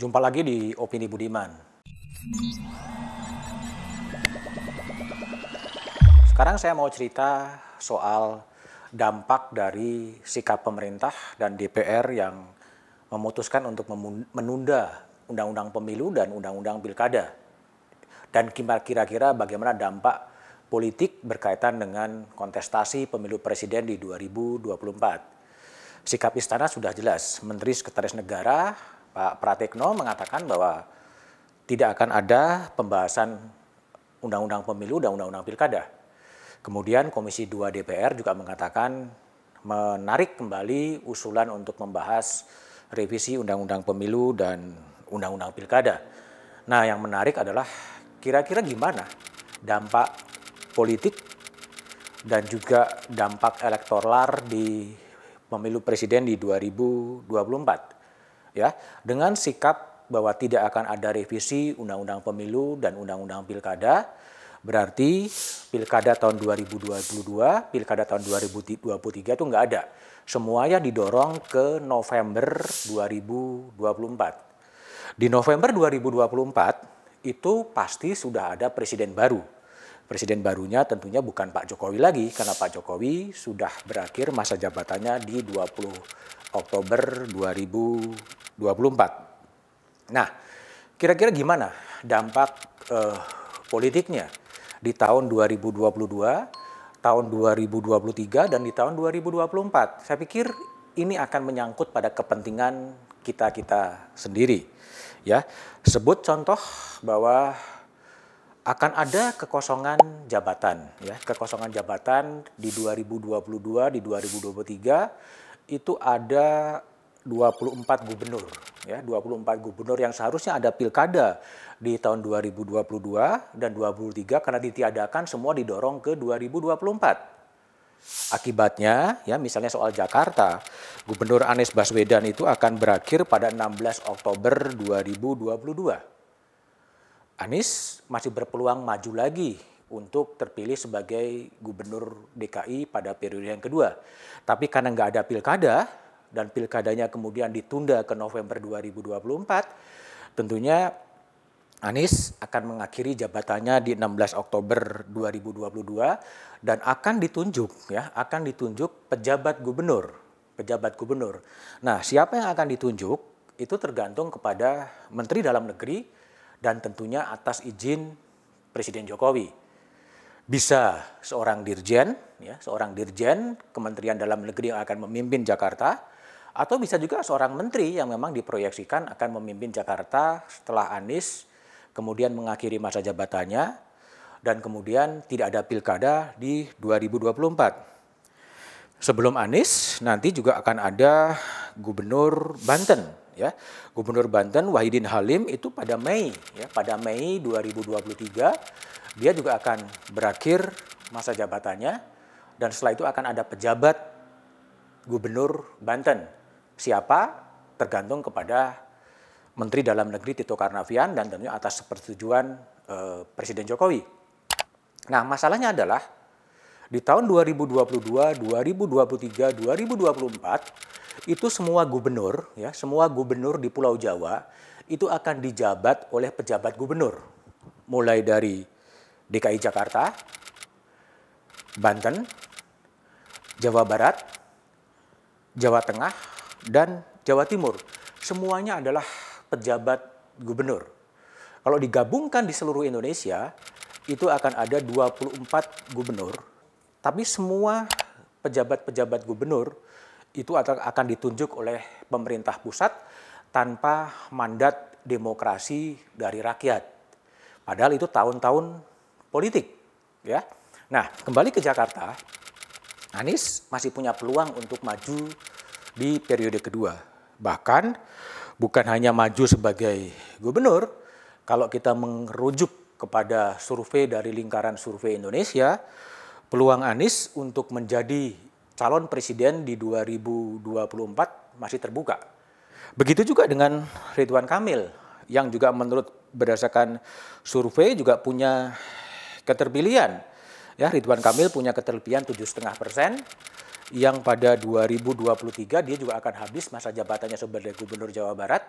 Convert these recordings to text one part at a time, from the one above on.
Jumpa lagi di Opini Budiman. Sekarang saya mau cerita soal dampak dari sikap pemerintah dan DPR yang memutuskan untuk menunda undang-undang pemilu dan undang-undang pilkada. Dan kira-kira bagaimana dampak politik berkaitan dengan kontestasi pemilu presiden di 2024. Sikap istana sudah jelas, Menteri Sekretaris Negara Pak Pratikno mengatakan bahwa tidak akan ada pembahasan undang-undang pemilu dan undang-undang pilkada. Kemudian Komisi 2 DPR juga mengatakan menarik kembali usulan untuk membahas revisi undang-undang pemilu dan undang-undang pilkada. Nah, yang menarik adalah kira-kira gimana dampak politik dan juga dampak elektoral di pemilu presiden di 2024 ya dengan sikap bahwa tidak akan ada revisi undang-undang pemilu dan undang-undang pilkada berarti pilkada tahun 2022 pilkada tahun 2023 itu nggak ada semuanya didorong ke November 2024 di November 2024 itu pasti sudah ada presiden baru presiden barunya tentunya bukan Pak Jokowi lagi karena Pak Jokowi sudah berakhir masa jabatannya di 20 Oktober 2024. 24. Nah, kira-kira gimana dampak eh, politiknya di tahun 2022, tahun 2023 dan di tahun 2024? Saya pikir ini akan menyangkut pada kepentingan kita-kita sendiri. Ya, sebut contoh bahwa akan ada kekosongan jabatan ya, kekosongan jabatan di 2022 di 2023 itu ada 24 gubernur ya 24 gubernur yang seharusnya ada pilkada di tahun 2022 dan 2023 karena ditiadakan semua didorong ke 2024. Akibatnya ya misalnya soal Jakarta, Gubernur Anies Baswedan itu akan berakhir pada 16 Oktober 2022. Anies masih berpeluang maju lagi untuk terpilih sebagai gubernur DKI pada periode yang kedua. Tapi karena nggak ada pilkada, dan pilkadanya kemudian ditunda ke November 2024, tentunya Anies akan mengakhiri jabatannya di 16 Oktober 2022 dan akan ditunjuk ya, akan ditunjuk pejabat gubernur, pejabat gubernur. Nah, siapa yang akan ditunjuk itu tergantung kepada Menteri Dalam Negeri dan tentunya atas izin Presiden Jokowi. Bisa seorang dirjen ya, seorang dirjen Kementerian Dalam Negeri yang akan memimpin Jakarta atau bisa juga seorang menteri yang memang diproyeksikan akan memimpin Jakarta setelah Anies, kemudian mengakhiri masa jabatannya, dan kemudian tidak ada pilkada di 2024. Sebelum Anies, nanti juga akan ada Gubernur Banten. Ya. Gubernur Banten Wahidin Halim itu pada Mei, ya, pada Mei 2023 dia juga akan berakhir masa jabatannya dan setelah itu akan ada pejabat Gubernur Banten Siapa? Tergantung kepada Menteri Dalam Negeri Tito Karnavian dan tentunya atas persetujuan eh, Presiden Jokowi. Nah, masalahnya adalah di tahun 2022, 2023, 2024 itu semua gubernur ya, semua gubernur di Pulau Jawa itu akan dijabat oleh pejabat gubernur. Mulai dari DKI Jakarta, Banten, Jawa Barat, Jawa Tengah, dan Jawa Timur. Semuanya adalah pejabat gubernur. Kalau digabungkan di seluruh Indonesia, itu akan ada 24 gubernur, tapi semua pejabat-pejabat gubernur itu akan ditunjuk oleh pemerintah pusat tanpa mandat demokrasi dari rakyat. Padahal itu tahun-tahun politik, ya. Nah, kembali ke Jakarta, Anies masih punya peluang untuk maju di periode kedua. Bahkan bukan hanya maju sebagai gubernur, kalau kita merujuk kepada survei dari lingkaran survei Indonesia, peluang Anies untuk menjadi calon presiden di 2024 masih terbuka. Begitu juga dengan Ridwan Kamil yang juga menurut berdasarkan survei juga punya keterpilihan. Ya, Ridwan Kamil punya keterpilihan 7,5 persen, yang pada 2023 dia juga akan habis masa jabatannya sebagai gubernur Jawa Barat.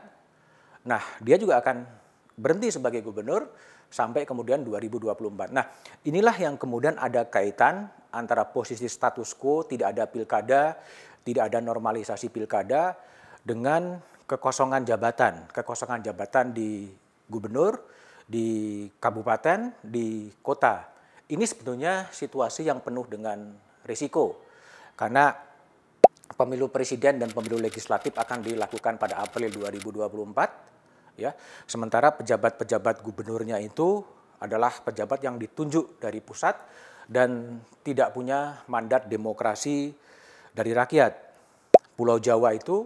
Nah, dia juga akan berhenti sebagai gubernur sampai kemudian 2024. Nah, inilah yang kemudian ada kaitan antara posisi status quo, tidak ada pilkada, tidak ada normalisasi pilkada dengan kekosongan jabatan, kekosongan jabatan di gubernur, di kabupaten, di kota. Ini sebetulnya situasi yang penuh dengan risiko karena pemilu presiden dan pemilu legislatif akan dilakukan pada April 2024. Ya, sementara pejabat-pejabat gubernurnya itu adalah pejabat yang ditunjuk dari pusat dan tidak punya mandat demokrasi dari rakyat. Pulau Jawa itu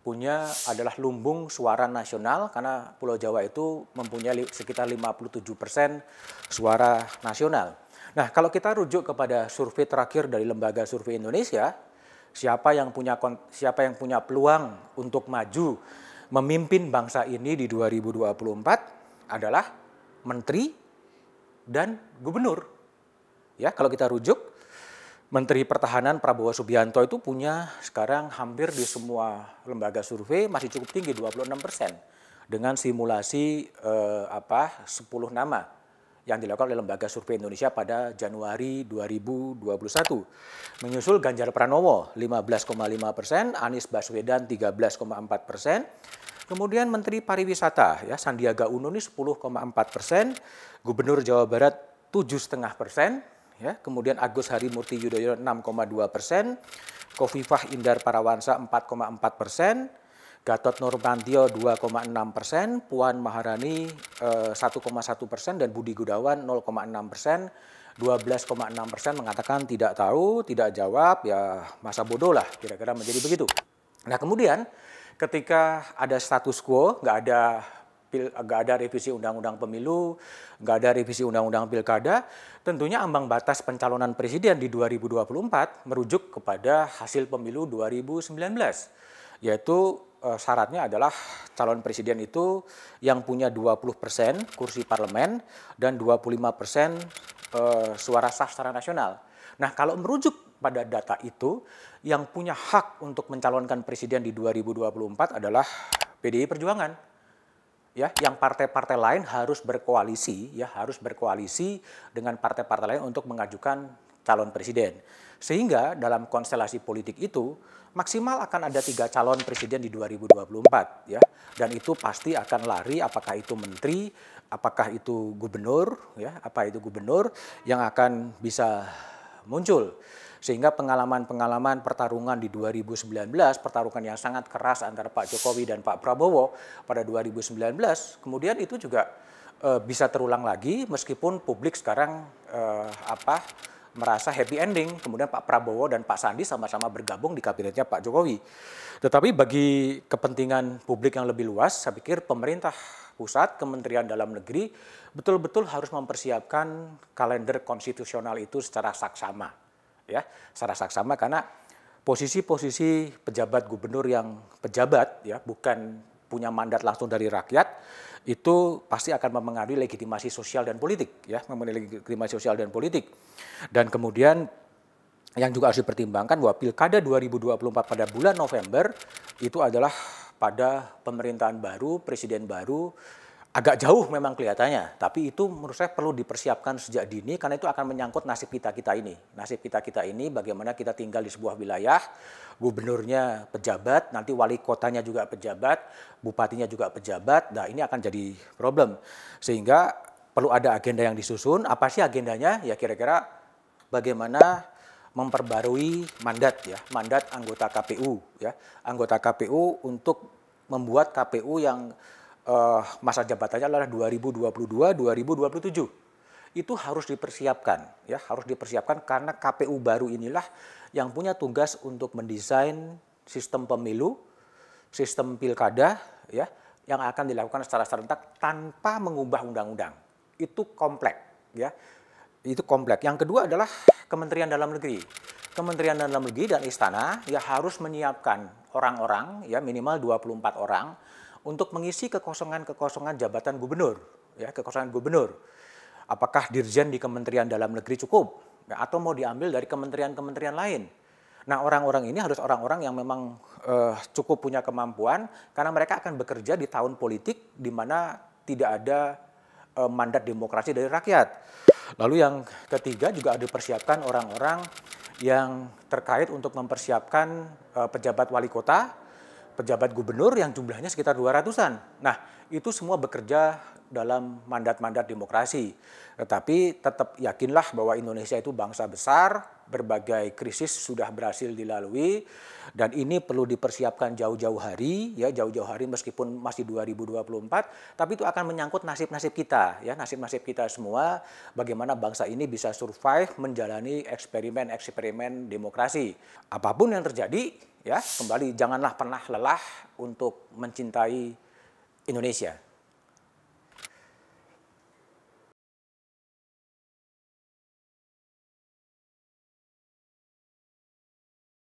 punya adalah lumbung suara nasional karena Pulau Jawa itu mempunyai sekitar 57 persen suara nasional. Nah, kalau kita rujuk kepada survei terakhir dari Lembaga Survei Indonesia, siapa yang punya siapa yang punya peluang untuk maju memimpin bangsa ini di 2024 adalah menteri dan gubernur. Ya, kalau kita rujuk Menteri Pertahanan Prabowo Subianto itu punya sekarang hampir di semua lembaga survei masih cukup tinggi 26 persen dengan simulasi eh, apa 10 nama yang dilakukan oleh Lembaga Survei Indonesia pada Januari 2021. Menyusul Ganjar Pranowo 15,5 persen, Anies Baswedan 13,4 persen, kemudian Menteri Pariwisata ya Sandiaga Uno ini 10,4 persen, Gubernur Jawa Barat 7,5 persen, ya kemudian Agus Harimurti Yudhoyono 6,2 persen, Kofifah Indar Parawansa 4,4 persen, Gatot Nurmantio 2,6 persen, Puan Maharani 1,1 eh, persen, dan Budi Gudawan 0,6 persen. 12,6 persen mengatakan tidak tahu, tidak jawab, ya masa bodoh lah kira-kira menjadi begitu. Nah kemudian ketika ada status quo, nggak ada nggak ada revisi undang-undang pemilu, nggak ada revisi undang-undang pilkada, tentunya ambang batas pencalonan presiden di 2024 merujuk kepada hasil pemilu 2019 yaitu eh, syaratnya adalah calon presiden itu yang punya 20% kursi parlemen dan 25% eh, suara sah secara nasional. Nah, kalau merujuk pada data itu, yang punya hak untuk mencalonkan presiden di 2024 adalah PDI Perjuangan. Ya, yang partai-partai lain harus berkoalisi, ya harus berkoalisi dengan partai-partai lain untuk mengajukan calon presiden. Sehingga dalam konstelasi politik itu maksimal akan ada tiga calon presiden di 2024 ya. Dan itu pasti akan lari apakah itu menteri, apakah itu gubernur ya, apa itu gubernur yang akan bisa muncul. Sehingga pengalaman-pengalaman pertarungan di 2019, pertarungan yang sangat keras antara Pak Jokowi dan Pak Prabowo pada 2019, kemudian itu juga e, bisa terulang lagi meskipun publik sekarang e, apa merasa happy ending, kemudian Pak Prabowo dan Pak Sandi sama-sama bergabung di kabinetnya Pak Jokowi. Tetapi bagi kepentingan publik yang lebih luas, saya pikir pemerintah pusat, Kementerian Dalam Negeri, betul-betul harus mempersiapkan kalender konstitusional itu secara saksama. Ya, secara saksama karena posisi-posisi pejabat gubernur yang pejabat ya bukan punya mandat langsung dari rakyat itu pasti akan memengaruhi legitimasi sosial dan politik ya memenuhi legitimasi sosial dan politik dan kemudian yang juga harus dipertimbangkan bahwa pilkada 2024 pada bulan November itu adalah pada pemerintahan baru, presiden baru, agak jauh memang kelihatannya, tapi itu menurut saya perlu dipersiapkan sejak dini karena itu akan menyangkut nasib kita kita ini. Nasib kita kita ini bagaimana kita tinggal di sebuah wilayah, gubernurnya pejabat, nanti wali kotanya juga pejabat, bupatinya juga pejabat. Nah, ini akan jadi problem. Sehingga perlu ada agenda yang disusun, apa sih agendanya? Ya kira-kira bagaimana memperbarui mandat ya, mandat anggota KPU ya. Anggota KPU untuk membuat KPU yang uh, masa jabatannya adalah 2022-2027. Itu harus dipersiapkan, ya harus dipersiapkan karena KPU baru inilah yang punya tugas untuk mendesain sistem pemilu, sistem pilkada, ya yang akan dilakukan secara serentak tanpa mengubah undang-undang. Itu kompleks, ya itu kompleks. Yang kedua adalah Kementerian Dalam Negeri. Kementerian Dalam Negeri dan Istana ya harus menyiapkan orang-orang ya minimal 24 orang untuk mengisi kekosongan-kekosongan jabatan gubernur, ya kekosongan gubernur. Apakah dirjen di Kementerian Dalam Negeri cukup, ya, atau mau diambil dari kementerian-kementerian lain? Nah orang-orang ini harus orang-orang yang memang eh, cukup punya kemampuan, karena mereka akan bekerja di tahun politik di mana tidak ada eh, mandat demokrasi dari rakyat. Lalu yang ketiga juga ada persiapkan orang-orang yang terkait untuk mempersiapkan uh, pejabat wali kota pejabat gubernur yang jumlahnya sekitar 200-an. Nah, itu semua bekerja dalam mandat-mandat demokrasi. Tetapi tetap yakinlah bahwa Indonesia itu bangsa besar, berbagai krisis sudah berhasil dilalui dan ini perlu dipersiapkan jauh-jauh hari ya jauh-jauh hari meskipun masih 2024 tapi itu akan menyangkut nasib-nasib kita ya nasib-nasib kita semua bagaimana bangsa ini bisa survive menjalani eksperimen-eksperimen demokrasi apapun yang terjadi ya kembali janganlah pernah lelah untuk mencintai Indonesia